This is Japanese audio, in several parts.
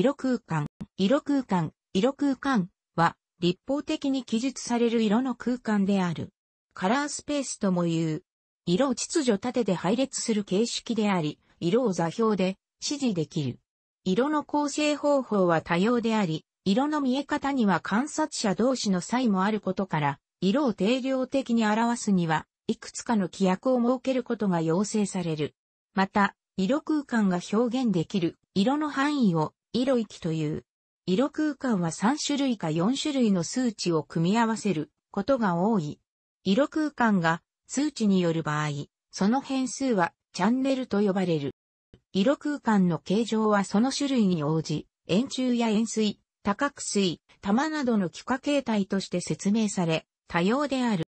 色空間、色空間、色空間は立方的に記述される色の空間である。カラースペースとも言う。色を秩序立てて配列する形式であり、色を座標で指示できる。色の構成方法は多様であり、色の見え方には観察者同士の差異もあることから、色を定量的に表すには、いくつかの規約を設けることが要請される。また、色空間が表現できる色の範囲を色域という。色空間は3種類か4種類の数値を組み合わせることが多い。色空間が数値による場合、その変数はチャンネルと呼ばれる。色空間の形状はその種類に応じ、円柱や円錐、多角錐、玉などの気化形態として説明され、多様である。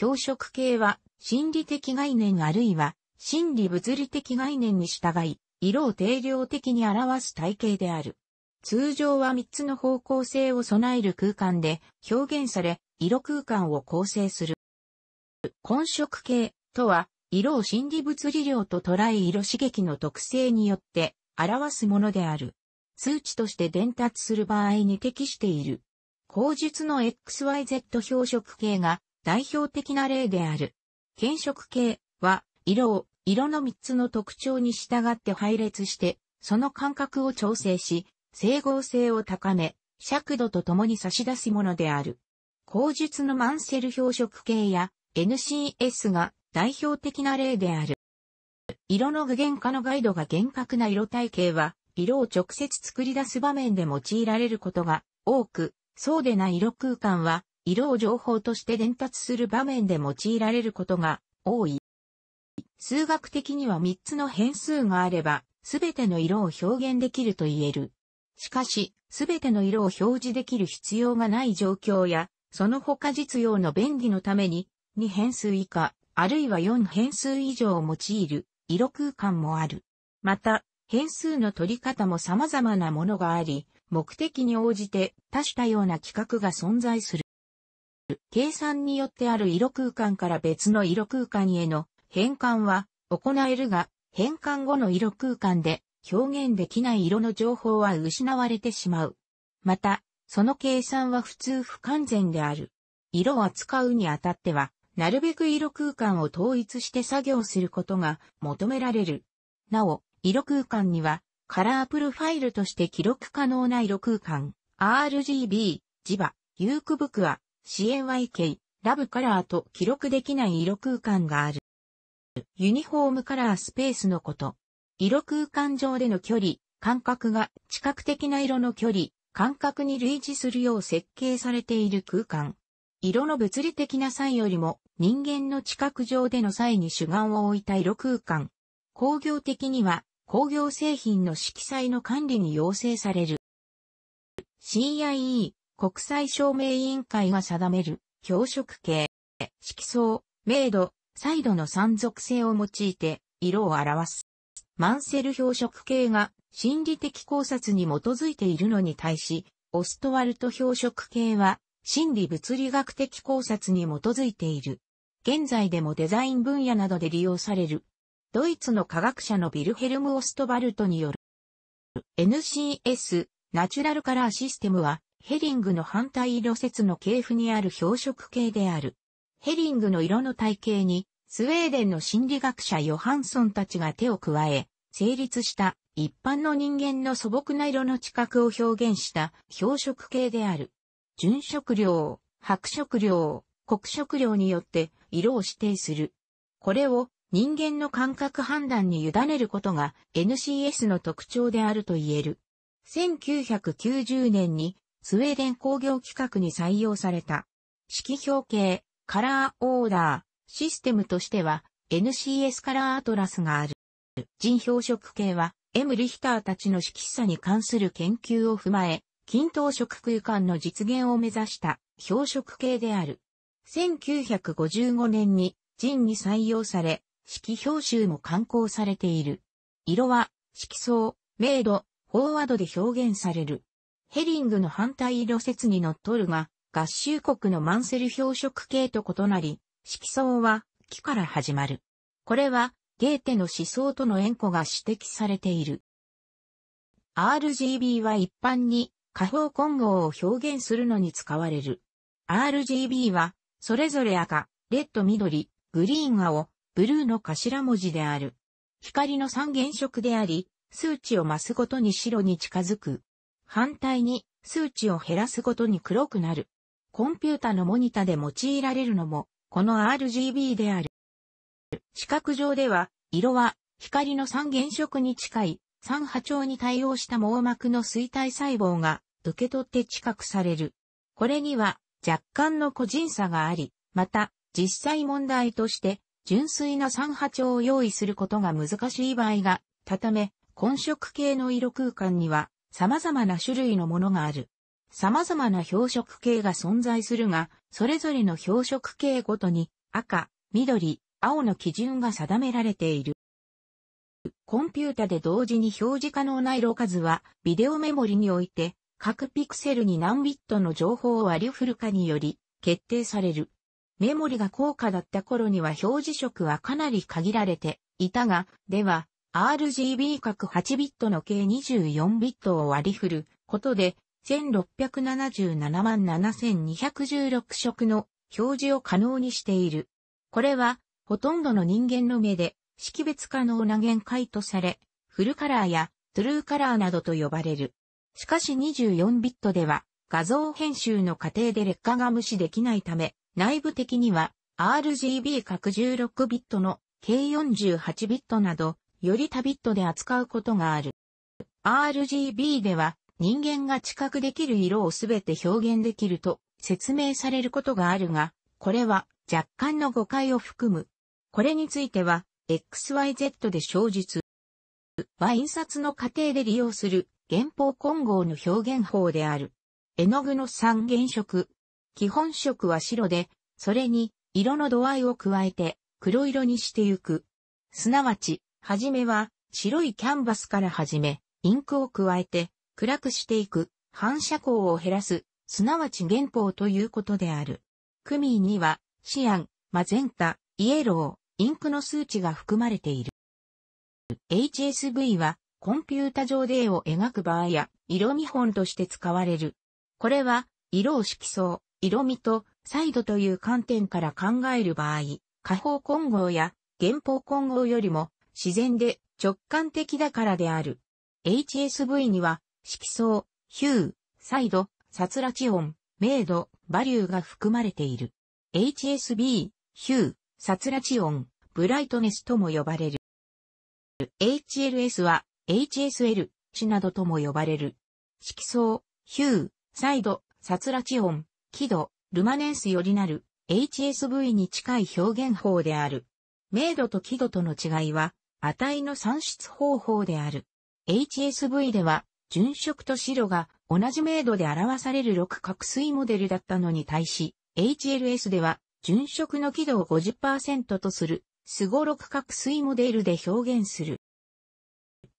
表色系は心理的概念あるいは心理物理的概念に従い、色を定量的に表す体系である。通常は3つの方向性を備える空間で表現され、色空間を構成する。混色系とは、色を心理物理量と捉え色刺激の特性によって表すものである。数値として伝達する場合に適している。口述の XYZ 表色系が代表的な例である。検色系は色を色の3つの特徴に従って配列して、その間隔を調整し、整合性を高め、尺度とともに差し出すものである。口述のマンセル表色系や NCS が代表的な例である。色の具現化のガイドが厳格な色体系は、色を直接作り出す場面で用いられることが多く、そうでない色空間は、色を情報として伝達する場面で用いられることが多い。数学的には3つの変数があれば、すべての色を表現できると言える。しかし、すべての色を表示できる必要がない状況や、その他実用の便宜のために、2変数以下、あるいは4変数以上を用いる、色空間もある。また、変数の取り方も様々なものがあり、目的に応じて多種多様な規格が存在する。計算によってある色空間から別の色空間への変換は行えるが、変換後の色空間で表現できない色の情報は失われてしまう。また、その計算は普通不完全である。色を扱うにあたっては、なるべく色空間を統一して作業することが求められる。なお、色空間には、カラープルファイルとして記録可能な色空間、RGB、磁場、ユークブクア、CNYK、ラブカラーと記録できない色空間がある。ユニフォームカラースペースのこと。色空間上での距離、感覚が知覚的な色の距離、感覚に類似するよう設計されている空間。色の物理的な際よりも人間の知覚上での際に主眼を置いた色空間。工業的には工業製品の色彩の管理に要請される。CIE 国際証明委員会が定める教色系、色相、明度、サイドの三属性を用いて色を表す。マンセル表色系が心理的考察に基づいているのに対し、オストワルト表色系は心理物理学的考察に基づいている。現在でもデザイン分野などで利用される。ドイツの科学者のビルヘルム・オストバルトによる NCS ナチュラルカラーシステムはヘリングの反対色説の系譜にある標色系である。ヘリングの色の体系に、スウェーデンの心理学者ヨハンソンたちが手を加え、成立した一般の人間の素朴な色の知覚を表現した表色系である。純色料、白色料、黒色料によって色を指定する。これを人間の感覚判断に委ねることが NCS の特徴であると言える。1990年にスウェーデン工業規格に採用された。色表系、カラーオーダーシステムとしては NCS カラーアトラスがある。人表色系は M リヒターたちの色差に関する研究を踏まえ、均等色空間の実現を目指した表色系である。1955年に人に採用され、色標集も刊行されている。色は色相、明度、飽和度で表現される。ヘリングの反対色説にのっとるが、合衆国のマンセル表色系と異なり、色相は木から始まる。これはゲーテの思想との縁故が指摘されている。RGB は一般に下方混合を表現するのに使われる。RGB はそれぞれ赤、レッド緑、グリーン青、ブルーの頭文字である。光の三原色であり、数値を増すごとに白に近づく。反対に数値を減らすごとに黒くなる。コンピュータのモニタで用いられるのも、この RGB である。視覚上では、色は光の三原色に近い三波長に対応した網膜の衰退細胞が受け取って知覚される。これには若干の個人差があり、また実際問題として純粋な三波長を用意することが難しい場合が、たため、混色系の色空間には様々な種類のものがある。様々な表色系が存在するが、それぞれの表色系ごとに赤、緑、青の基準が定められている。コンピュータで同時に表示可能な色数は、ビデオメモリにおいて、各ピクセルに何ビットの情報を割り振るかにより、決定される。メモリが高価だった頃には表示色はかなり限られていたが、では、RGB 各8ビットの計24ビットを割り振ることで、1677万7216色の表示を可能にしている。これは、ほとんどの人間の目で識別可能な限界とされ、フルカラーやトゥルーカラーなどと呼ばれる。しかし24ビットでは画像編集の過程で劣化が無視できないため、内部的には RGB 各16ビットの計48ビットなど、より多ビットで扱うことがある。RGB では人間が知覚できる色をすべて表現できると説明されることがあるが、これは若干の誤解を含む。これについては、XYZ で小述は印刷の過程で利用する原法混合の表現法である。絵の具の三原色。基本色は白で、それに色の度合いを加えて黒色にしてゆく。すなわち、はじめは白いキャンバスからはじめ、インクを加えて暗くしていく、反射光を減らす、すなわち原法ということである。クミーには、シアン、マゼンタ、イエロー、インクの数値が含まれている。HSV は、コンピュータ上で絵を描く場合や、色見本として使われる。これは、色を色相、色味と、彩度という観点から考える場合、下方混合や原法混合よりも自然で直感的だからである。HSV には色相、ヒュー、サイド、サツラチオン、メイド、バリューが含まれている。HSB、ヒュー、サツラチオン、ブライトネスとも呼ばれる。HLS は HSL、値などとも呼ばれる。色相、ヒュー、サイド、サツラチオン、輝度、ルマネンスよりなる HSV に近い表現法である。明度と輝度との違いは、値の算出方法である。HSV では、純色と白が同じ明度で表される六角錐モデルだったのに対し、HLS では純色の輝度を50%とする、スゴ六角錐モデルで表現する。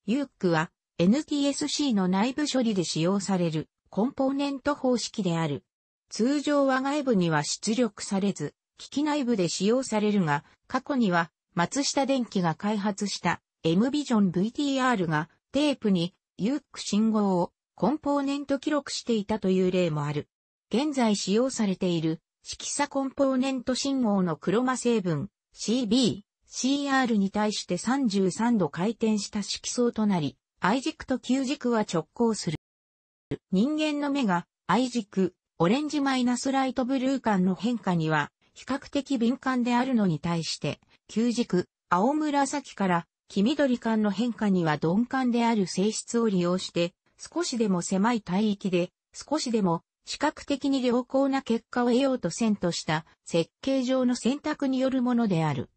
ユークは NTSC の内部処理で使用されるコンポーネント方式である。通常は外部には出力されず、機器内部で使用されるが、過去には松下電器が開発した M ビジョン VTR がテープにユック信号をコンポーネント記録していたという例もある。現在使用されている色差コンポーネント信号のクロマ成分 CB、CR に対して33度回転した色相となり、I 軸と Q 軸は直行する。人間の目が I 軸、オレンジマイナスライトブルー感の変化には比較的敏感であるのに対して、Q 軸、青紫から黄緑管の変化には鈍感である性質を利用して、少しでも狭い帯域で、少しでも視覚的に良好な結果を得ようと線とした設計上の選択によるものである。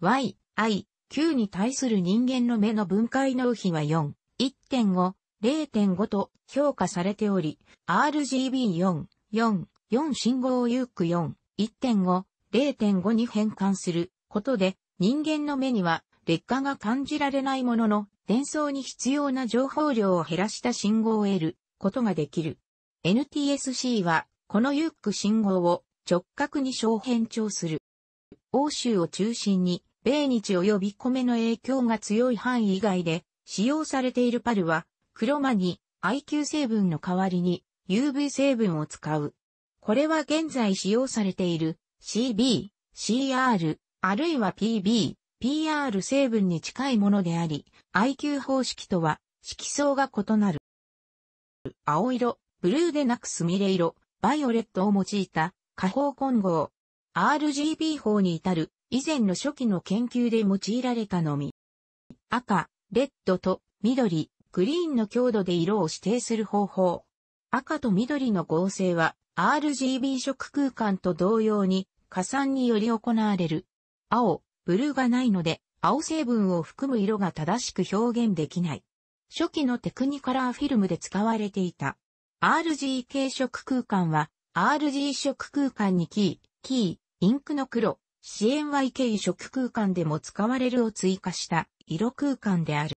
Y、I、Q に対する人間の目の分解能比は4、1.5、0.5と評価されており、RGB4、4、4信号をゆく4、1.5、0.5に変換することで、人間の目には劣化が感じられないものの、伝送に必要な情報量を減らした信号を得ることができる。NTSC は、このユック信号を直角に小変調する。欧州を中心に、米日及び米の影響が強い範囲以外で、使用されているパルは、クロマに IQ 成分の代わりに UV 成分を使う。これは現在使用されている CB、CR、あるいは PB、PR 成分に近いものであり、IQ 方式とは色相が異なる。青色、ブルーでなくすみれ色、バイオレットを用いた下方混合。RGB 法に至る以前の初期の研究で用いられたのみ。赤、レッドと緑、グリーンの強度で色を指定する方法。赤と緑の合成は RGB 色空間と同様に加算により行われる。青、ブルーがないので、青成分を含む色が正しく表現できない。初期のテクニカラーフィルムで使われていた。RGK 色空間は、RG 色空間にキー、キー、インクの黒、CNYK 色空間でも使われるを追加した色空間である。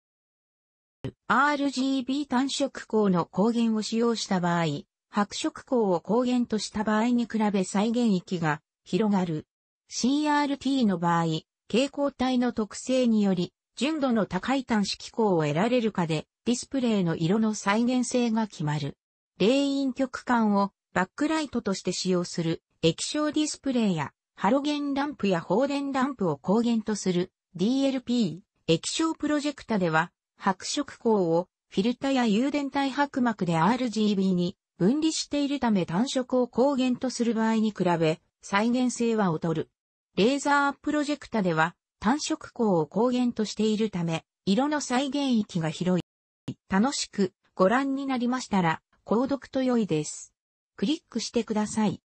RGB 単色光の光源を使用した場合、白色光を光源とした場合に比べ再現域が広がる。CRT の場合、蛍光体の特性により、純度の高い端子機構を得られるかで、ディスプレイの色の再現性が決まる。霊因極管をバックライトとして使用する液晶ディスプレイやハロゲンランプや放電ランプを光源とする DLP 液晶プロジェクタでは白色光をフィルタや誘電体白膜で RGB に分離しているため単色を光源とする場合に比べ再現性は劣る。レーザープロジェクタでは単色光を光源としているため、色の再現域が広い。楽しくご覧になりましたら、購読と良いです。クリックしてください。